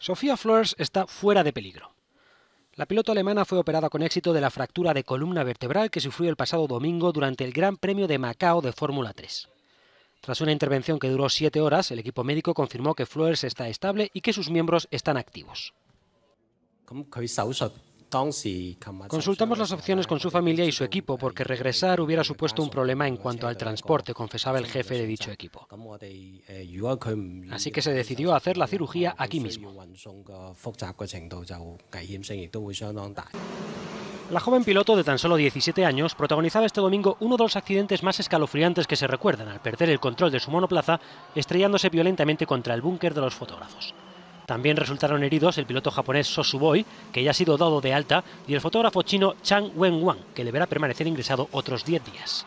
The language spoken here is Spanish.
Sofía Flores está fuera de peligro. La piloto alemana fue operada con éxito de la fractura de columna vertebral que sufrió el pasado domingo durante el Gran Premio de Macao de Fórmula 3. Tras una intervención que duró siete horas, el equipo médico confirmó que Flores está estable y que sus miembros están activos. Consultamos las opciones con su familia y su equipo porque regresar hubiera supuesto un problema en cuanto al transporte, confesaba el jefe de pues, dicho ah, equipo. Eh, Así que se decidió hacer la cirugía aquí mismo. La joven piloto de tan solo 17 años protagonizaba este domingo uno de los accidentes más escalofriantes que se recuerdan al perder el control de su monoplaza, estrellándose violentamente contra el búnker de los fotógrafos. También resultaron heridos el piloto japonés Sosuboy, que ya ha sido dado de alta, y el fotógrafo chino Chang Wen-Wang, que deberá permanecer ingresado otros 10 días.